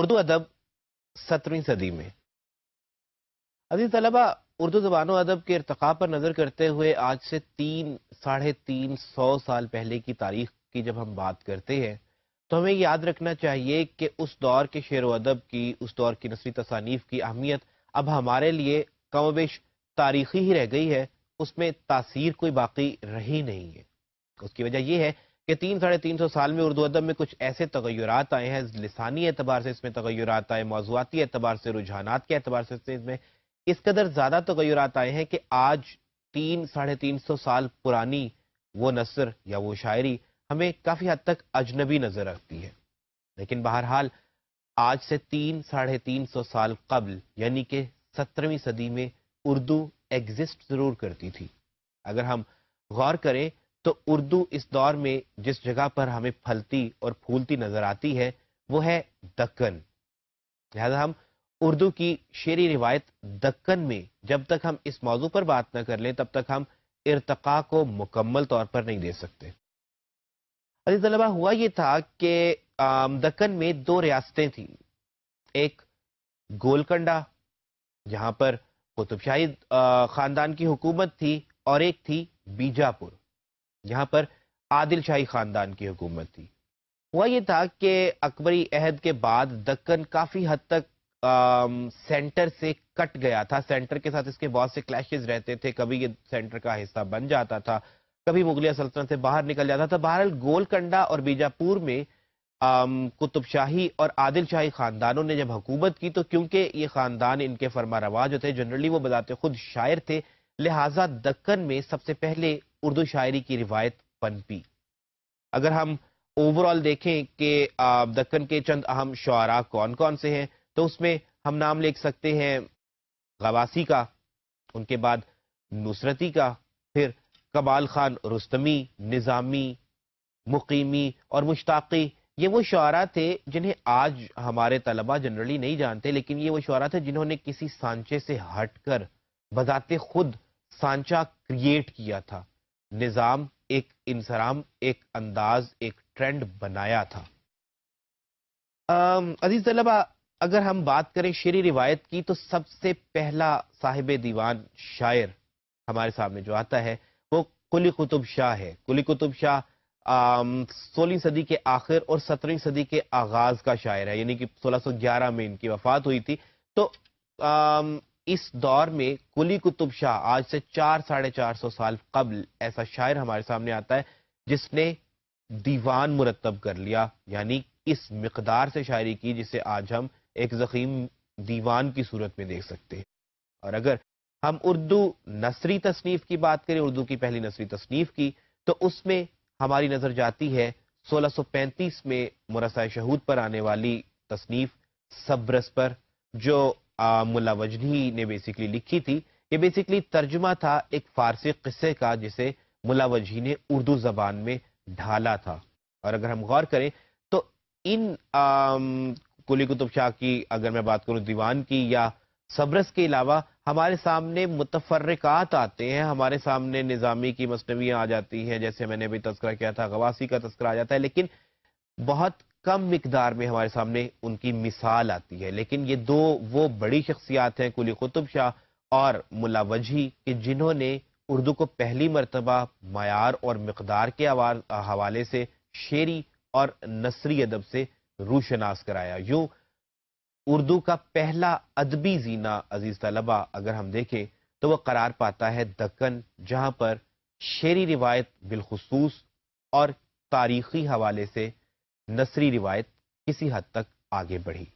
उर्दू अदब सत्रहवीं सदी में अजीज तलबा उर्दू जबान अदब के इरतका पर नज़र करते हुए आज से तीन साढ़े तीन सौ साल पहले की तारीख की जब हम बात करते हैं तो हमें याद रखना चाहिए कि उस दौर के शेर अदब की उस दौर की नसरी तसानीफ की अहमियत अब हमारे लिए कमोबेश तारीखी ही रह गई है उसमें तासीर कोई बाकी रही नहीं है उसकी वजह यह है कि तीन साढ़े तीन सौ साल में उर्दू अदब में कुछ ऐसे तगैरत आए हैं लिसानी एतबार से इसमें तगैरत आए मौजूदी एतबार से रुझाना के एतबार से इसमें इस कदर ज़्यादा तगैरत आए हैं कि आज तीन साढ़े तीन सौ साल पुरानी वो नसर या वो शायरी हमें काफ़ी हद तक अजनबी नज़र रखती है लेकिन बहरहाल आज से तीन साढ़े तीन सौ साल कबल यानी कि सत्रहवीं सदी में उर्दू एग्जिस्ट ज़रूर करती थी अगर हम गौर करें तो उर्दू इस दौर में जिस जगह पर हमें फलती और फूलती नजर आती है वो है दक्कन लिहाजा हम उर्दू की शेरी रिवायत दक्कन में जब तक हम इस मौजू पर बात न कर लें तब तक हम इरतका को मुकम्मल तौर पर नहीं दे सकते अली तलबा हुआ ये था कि दक्कन में दो रियासतें थीं एक गोलकंडा जहां पर कुतुबशाही खानदान की हुकूमत थी और एक थी बीजापुर यहाँ पर आदिल शाही खानदान की हुकूमत थी हुआ ये था कि अकबरी अहद के बाद दक्कन काफ़ी हद तक आ, सेंटर से कट गया था सेंटर के साथ इसके बहुत से क्लैशेज रहते थे कभी ये सेंटर का हिस्सा बन जाता था कभी मुगलिया सल्तनत से बाहर निकल जाता था बहरहाल गोलकंडा और बीजापुर में कुतुब शाही और आदिल शाही खानदानों ने जब हुकूमत की तो क्योंकि ये खानदान इनके फरमा रवाज जो थे जनरली वो बताते खुद शायर थे लिहाजा दक्कन में सबसे पहले उर्दू शायरी की रिवायत पनपी अगर हम ओवरऑल देखें कि दक्कन के चंद अहम शुरा कौन कौन से हैं तो उसमें हम नाम लिख सकते हैं गवासी का उनके बाद नुसरती का फिर कबाल खान रुस्तमी निज़ामी मुकीमी और मुश्ताकी ये वो शुरा थे जिन्हें आज हमारे तलबा जनरली नहीं जानते लेकिन ये वो शुरा थे जिन्होंने किसी सांचे से हटकर बजाते खुद सांचा क्रिएट किया था निज़ाम एक इंसराम एक अंदाज एक ट्रेंड बनाया था अजीज तलबा अगर हम बात करें शेरी रिवायत की तो सबसे पहला साहिब दीवान शायर हमारे सामने जो आता है वो कुली कुतुब शाह है कुली कुतुब शाह सोलहवीं सदी के आखिर और सत्रहवीं सदी के आगाज का शायर है यानी कि 1611 में इनकी वफात हुई थी तो आम, इस दौर में कुली कुतुब शाह आज से चार साढ़े चार सौ साल कबल ऐसा शायर हमारे सामने आता है जिसने दीवान मुरतब कर लिया यानी इस मकदार से शायरी की जिसे आज हम एक जखीम दीवान की सूरत में देख सकते हैं और अगर हम उर्दू नसरी तसनीफ की बात करें उर्दू की पहली नसरी तसनीफ की तो उसमें हमारी नजर जाती है 1635 में मुरसा शहूद पर आने वाली तसनीफ सब्रस पर जो मुला वजदी ने बेसिकली लिखी थी ये बेसिकली तर्जमा था एक फारसी किस्से का जिसे मुला वजी ने उर्दू जबान में ढाला था और अगर हम गौर करें तो इन कुली कुतुब शाह की अगर मैं बात करूं दीवान की या सबरस के अलावा हमारे सामने मुतफरकत आते हैं हमारे सामने निज़ामी की मसनवियाँ आ जाती हैं जैसे मैंने अभी तस्करा किया था गवासी का तस्करा आ जाता है लेकिन बहुत कम मकदार में हमारे सामने उनकी मिसाल आती है लेकिन ये दो वो बड़ी शख्सियात हैं कुली कुतुब शाह और मुलावजी कि जिन्होंने उर्दू को पहली मरतबा मैार और मकदार के हवाले से शेरी और नसरी अदब से रूशनास कराया यूं उर्दू का पहला अदबी जीना अजीज तलबा अगर हम देखें तो वह करार पाता है दक्कन जहां पर शेरी रिवायत बिलखसूस और तारीखी हवाले से नसरी रिवायत किसी हद तक आगे बढ़ी